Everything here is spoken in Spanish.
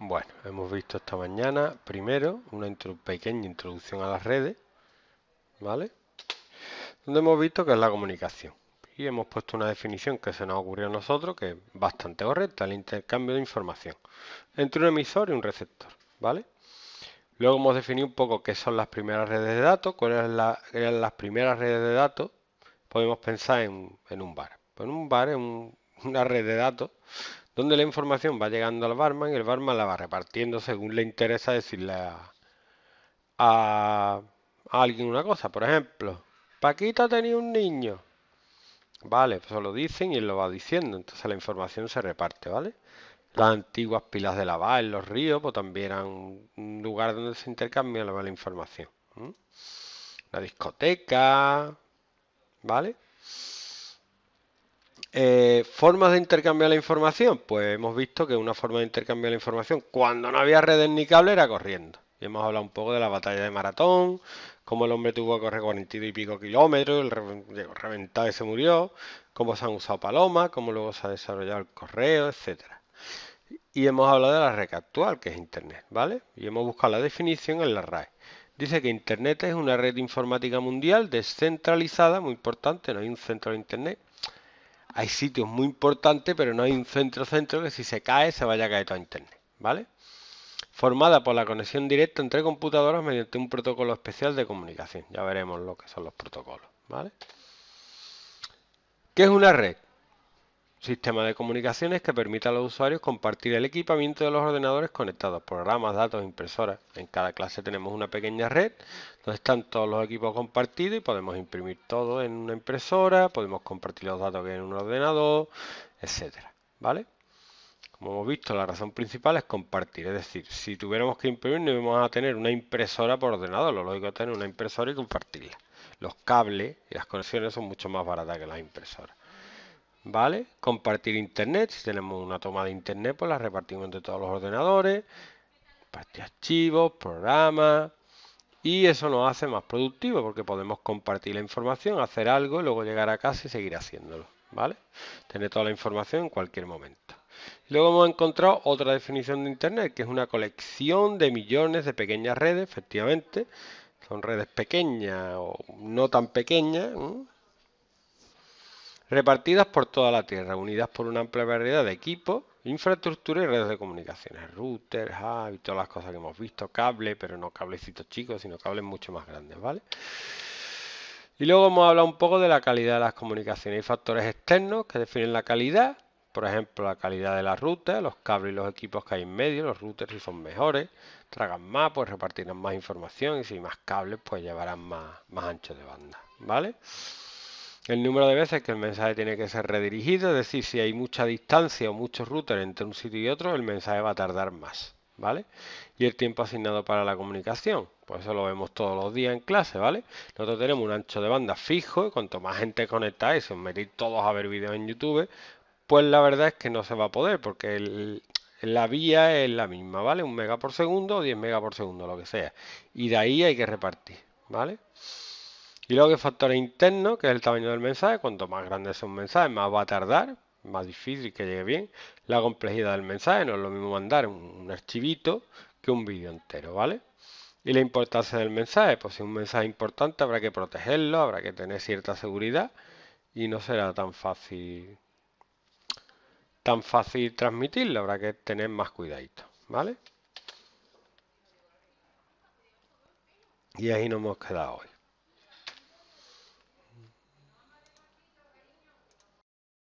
Bueno, hemos visto esta mañana primero una pequeña introducción a las redes, ¿vale? Donde hemos visto que es la comunicación. Y hemos puesto una definición que se nos ocurrió a nosotros, que es bastante correcta, el intercambio de información entre un emisor y un receptor, ¿vale? Luego hemos definido un poco qué son las primeras redes de datos, cuáles eran las primeras redes de datos. Podemos pensar en, un bar. Pues en un bar es una red de datos donde la información va llegando al barman y el barman la va repartiendo según le interesa decirle a, alguien una cosa. Por ejemplo, Paquita tenía un niño. Vale, pues lo dicen y él lo va diciendo, entonces la información se reparte, ¿vale? Las antiguas pilas de lavar en los ríos, pues también eran un lugar donde se intercambia la información. La discoteca, ¿vale? Eh, ¿Formas de intercambiar la información? Pues hemos visto que una forma de intercambiar la información cuando no había redes ni cable era corriendo. Y hemos hablado un poco de la batalla de maratón, cómo el hombre tuvo que correr 42 y pico kilómetros, el reventado y se murió, cómo se han usado palomas, cómo luego se ha desarrollado el correo, etcétera. Y hemos hablado de la red actual, que es Internet, ¿vale? Y hemos buscado la definición en la RAE. Dice que Internet es una red informática mundial descentralizada, muy importante, no hay un centro de Internet, hay sitios muy importantes, pero no hay un centro-centro que si se cae se vaya a caer todo Internet, ¿vale? Formada por la conexión directa entre computadoras mediante un protocolo especial de comunicación. Ya veremos lo que son los protocolos, ¿vale? ¿Qué es una red? Sistema de comunicaciones que permite a los usuarios compartir el equipamiento de los ordenadores conectados, programas, datos, impresoras. En cada clase tenemos una pequeña red donde están todos los equipos compartidos y podemos imprimir todo en una impresora, podemos compartir los datos que hay en un ordenador, etcétera. ¿Vale? Como hemos visto, la razón principal es compartir. Es decir, si tuviéramos que imprimir, no íbamos a tener una impresora por ordenador. Lo lógico es tener una impresora y compartirla. Los cables y las conexiones son mucho más baratas que las impresoras. ¿vale? Compartir internet, si tenemos una toma de internet, pues la repartimos entre todos los ordenadores, compartir archivos, programas, y eso nos hace más productivo, porque podemos compartir la información, hacer algo y luego llegar a casa y seguir haciéndolo, ¿vale? Tener toda la información en cualquier momento. Luego hemos encontrado otra definición de Internet, que es una colección de millones de pequeñas redes, efectivamente. Son redes pequeñas o no tan pequeñas, repartidas por toda la Tierra, unidas por una amplia variedad de equipos, infraestructura y redes de comunicaciones, routers, hub y todas las cosas que hemos visto, cable, pero no cablecitos chicos, sino cables mucho más grandes, ¿vale? Y luego hemos hablado un poco de la calidad de las comunicaciones. y factores externos que definen la calidad, por ejemplo, la calidad de las rutas, los cables y los equipos que hay en medio, los routers si son mejores, tragan más, pues repartirán más información y si hay más cables, pues llevarán más ancho de banda, ¿vale? el número de veces que el mensaje tiene que ser redirigido, es decir, si hay mucha distancia o muchos routers entre un sitio y otro, el mensaje va a tardar más, ¿vale? Y el tiempo asignado para la comunicación, pues eso lo vemos todos los días en clase, ¿vale? Nosotros tenemos un ancho de banda fijo y cuanto más gente conectáis, os metéis todos a ver vídeos en YouTube, pues la verdad es que no se va a poder porque la vía es la misma, ¿vale? Un mega por segundo o 10 mega por segundo, lo que sea. Y de ahí hay que repartir, ¿vale? vale y luego el factor interno, que es el tamaño del mensaje. Cuanto más grande sea un mensaje, más va a tardar, más difícil que llegue bien. La complejidad del mensaje, no es lo mismo mandar un, archivito que un vídeo entero, ¿vale? Y la importancia del mensaje, pues si es un mensaje importante habrá que protegerlo, habrá que tener cierta seguridad y no será tan fácil tan fácil transmitirlo, habrá que tener más cuidadito, ¿vale? Y ahí nos hemos quedado hoy.